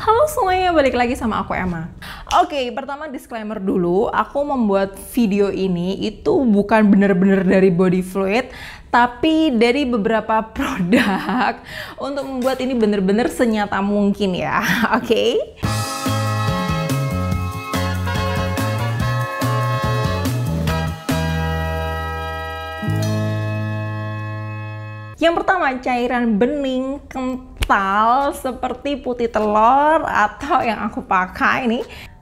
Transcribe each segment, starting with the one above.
Halo semuanya, balik lagi sama aku Emma. Oke, okay, pertama disclaimer dulu, aku membuat video ini itu bukan bener-bener dari body fluid, tapi dari beberapa produk untuk membuat ini bener-bener senyata mungkin ya, oke? Okay? Yang pertama, cairan bening kentang kental seperti putih telur atau yang aku pakai ini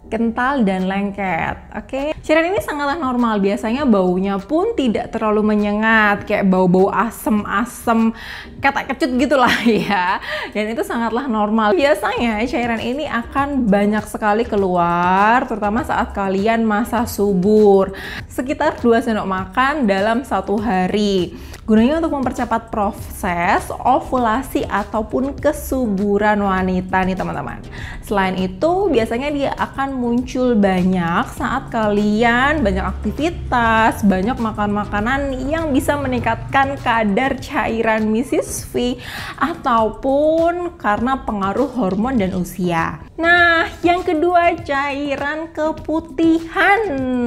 kental dan lengket. Oke, okay? cairan ini sangatlah normal. Biasanya baunya pun tidak terlalu menyengat, kayak bau-bau asem-asem, kata kecut gitulah ya. Dan itu sangatlah normal. Biasanya cairan ini akan banyak sekali keluar, terutama saat kalian masa subur sekitar 2 sendok makan dalam satu hari. Gunanya untuk mempercepat proses ovulasi ataupun kesuburan wanita nih teman-teman. Selain itu, biasanya dia akan muncul banyak saat kalian banyak aktivitas, banyak makan makanan yang bisa meningkatkan kadar cairan Mrs. V ataupun karena pengaruh hormon dan usia. Nah, yang kedua cairan keputihan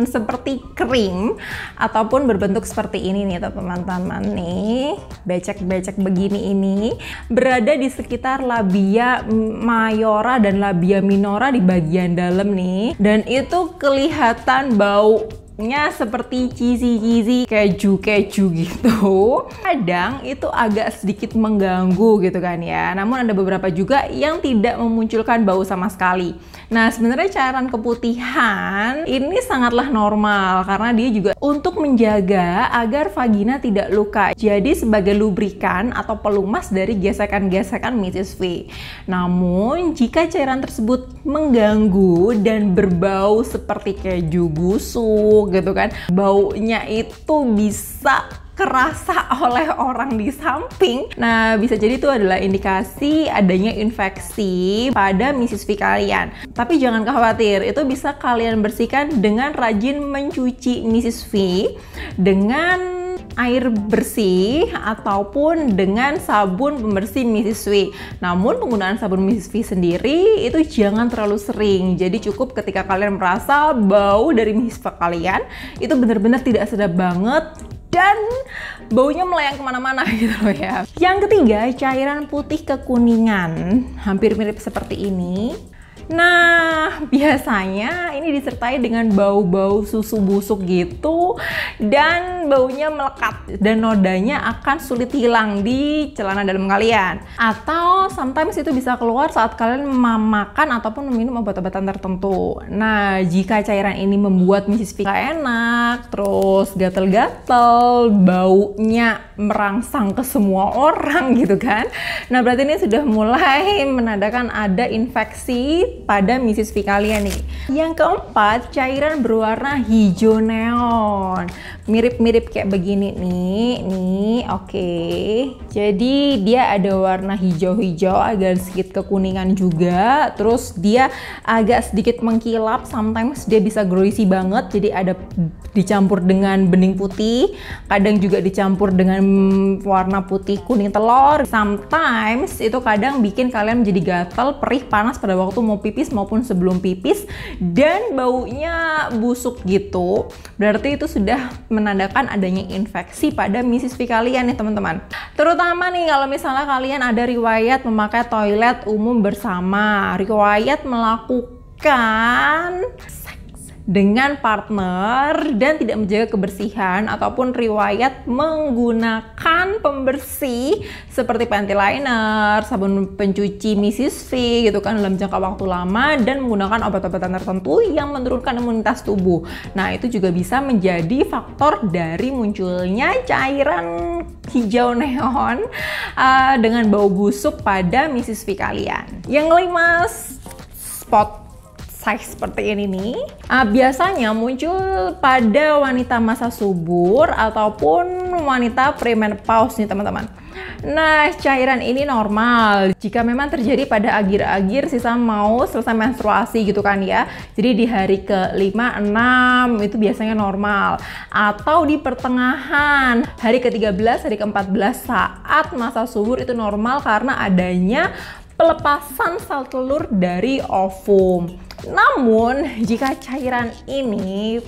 seperti krim ataupun berbentuk seperti ini nih teman-teman nih becek-becek begini ini berada di sekitar labia mayora dan labia minora di bagian dalam nih dan itu kelihatan bau bentuknya seperti cheesy-cheesy keju-keju gitu kadang itu agak sedikit mengganggu gitu kan ya namun ada beberapa juga yang tidak memunculkan bau sama sekali nah sebenarnya cairan keputihan ini sangatlah normal karena dia juga untuk menjaga agar vagina tidak luka jadi sebagai lubrikan atau pelumas dari gesekan-gesekan Mrs. V namun jika cairan tersebut mengganggu dan berbau seperti keju busuk gitu kan baunya itu bisa kerasa oleh orang di samping. Nah, bisa jadi itu adalah indikasi adanya infeksi pada V kalian. Tapi jangan khawatir, itu bisa kalian bersihkan dengan rajin mencuci V dengan air bersih ataupun dengan sabun pembersih misiswi. Namun penggunaan sabun misiswi sendiri itu jangan terlalu sering. Jadi cukup ketika kalian merasa bau dari misiswa kalian itu benar-benar tidak sedap banget dan baunya melayang kemana-mana gitu loh ya. Yang ketiga, cairan putih kekuningan. Hampir mirip seperti ini, Nah, biasanya ini disertai dengan bau-bau susu busuk gitu dan baunya melekat dan nodanya akan sulit hilang di celana dalam kalian. Atau sometimes itu bisa keluar saat kalian memakan ataupun meminum obat-obatan tertentu. Nah, jika cairan ini membuat misis pika enak, terus gatel-gatel, baunya merangsang ke semua orang gitu kan. Nah, berarti ini sudah mulai menandakan ada infeksi pada V kalian nih. Yang keempat, cairan berwarna hijau neon. Mirip-mirip kayak begini nih, nih, oke. Okay. Jadi dia ada warna hijau-hijau agak sedikit kekuningan juga, terus dia agak sedikit mengkilap, sometimes dia bisa greasy banget, jadi ada dicampur dengan bening putih, kadang juga dicampur dengan warna putih kuning telur. Sometimes itu kadang bikin kalian menjadi gatal, perih, panas pada waktu mau pipis maupun sebelum pipis dan baunya busuk gitu berarti itu sudah menandakan adanya infeksi pada misisvi kalian nih teman-teman terutama nih kalau misalnya kalian ada riwayat memakai toilet umum bersama riwayat melakukan dengan partner dan tidak menjaga kebersihan ataupun riwayat menggunakan pembersih seperti panty liner, sabun pencuci misisvi gitu kan dalam jangka waktu lama dan menggunakan obat-obatan tertentu yang menurunkan imunitas tubuh. Nah, itu juga bisa menjadi faktor dari munculnya cairan hijau neon uh, dengan bau busuk pada misisvi kalian. Yang kelima, spot size seperti ini nih uh, biasanya muncul pada wanita masa subur ataupun wanita premenopause nih teman-teman. Nah, cairan ini normal jika memang terjadi pada akhir-akhir sisa mau selesai menstruasi gitu kan ya. Jadi di hari ke-5, 6 itu biasanya normal atau di pertengahan hari ke-13, hari ke-14 saat masa subur itu normal karena adanya pelepasan sel telur dari ovum. Namun, jika cairan ini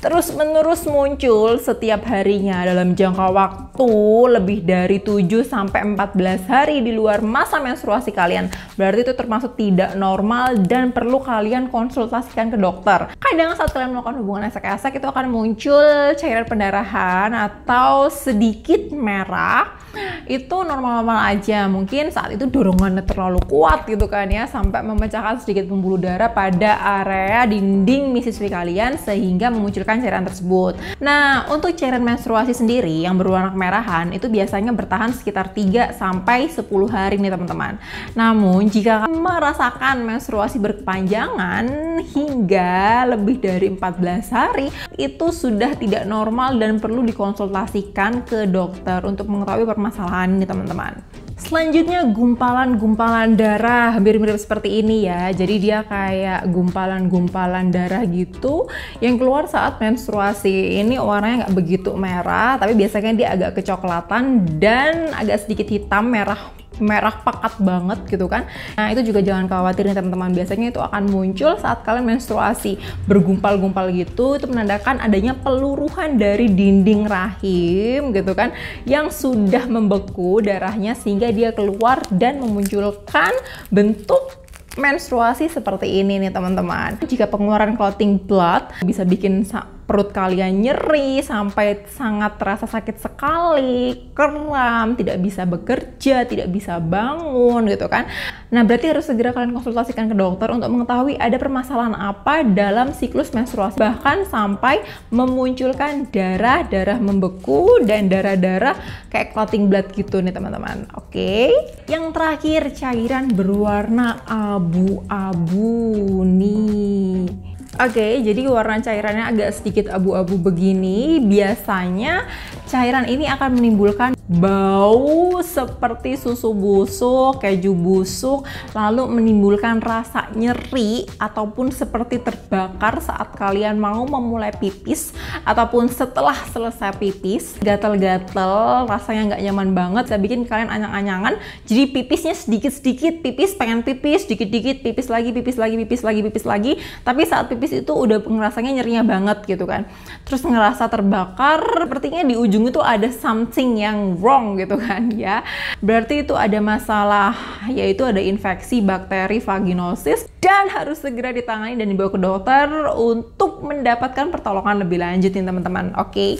terus-menerus muncul setiap harinya dalam jangka waktu lebih dari 7 sampai 14 hari di luar masa menstruasi kalian, berarti itu termasuk tidak normal dan perlu kalian konsultasikan ke dokter. Kadang saat kalian melakukan hubungan esek-esek itu akan muncul cairan pendarahan atau sedikit merah. Itu normal-normal aja. Mungkin saat itu dorongannya terlalu kuat gitu kan ya sampai memecahkan sedikit pembuluh darah pada pada area dinding misiswi kalian sehingga memunculkan cairan tersebut. Nah, untuk cairan menstruasi sendiri yang berwarna kemerahan itu biasanya bertahan sekitar 3 sampai 10 hari nih teman-teman. Namun, jika merasakan menstruasi berkepanjangan hingga lebih dari 14 hari, itu sudah tidak normal dan perlu dikonsultasikan ke dokter untuk mengetahui permasalahan nih teman-teman. Selanjutnya gumpalan-gumpalan darah, hampir-mirip seperti ini ya. Jadi dia kayak gumpalan-gumpalan darah gitu yang keluar saat menstruasi. Ini warnanya nggak begitu merah, tapi biasanya dia agak kecoklatan dan agak sedikit hitam merah merah pekat banget gitu kan. Nah itu juga jangan khawatir nih teman-teman. Biasanya itu akan muncul saat kalian menstruasi bergumpal-gumpal gitu. Itu menandakan adanya peluruhan dari dinding rahim gitu kan yang sudah membeku darahnya sehingga dia keluar dan memunculkan bentuk menstruasi seperti ini nih teman-teman. Jika pengeluaran clotting blood bisa bikin perut kalian nyeri sampai sangat terasa sakit sekali, kram, tidak bisa bekerja, tidak bisa bangun gitu kan. Nah, berarti harus segera kalian konsultasikan ke dokter untuk mengetahui ada permasalahan apa dalam siklus menstruasi bahkan sampai memunculkan darah-darah membeku dan darah-darah kayak clotting blood gitu nih teman-teman. Oke. Okay? Yang terakhir cairan berwarna abu-abu nih Oke, okay, jadi warna cairannya agak sedikit abu-abu begini. Biasanya cairan ini akan menimbulkan bau seperti susu busuk, keju busuk, lalu menimbulkan rasa nyeri ataupun seperti terbakar saat kalian mau memulai pipis ataupun setelah selesai pipis, gatel-gatel, rasanya nggak nyaman banget, saya bikin kalian anyang-anyangan. Jadi pipisnya sedikit-sedikit, pipis pengen pipis, sedikit-sedikit pipis lagi, pipis lagi, pipis lagi, pipis lagi. Tapi saat pipis pipis itu udah ngerasanya nyerinya banget gitu kan terus ngerasa terbakar sepertinya di ujung itu ada something yang wrong gitu kan ya berarti itu ada masalah yaitu ada infeksi bakteri vaginosis dan harus segera ditangani dan dibawa ke dokter untuk mendapatkan pertolongan lebih lanjut teman-teman oke okay?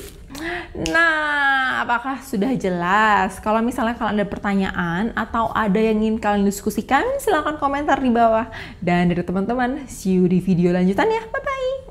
Nah, apakah sudah jelas? Kalau misalnya kalian ada pertanyaan atau ada yang ingin kalian diskusikan, silahkan komentar di bawah. Dan dari teman-teman, see you di video lanjutan ya. Bye-bye!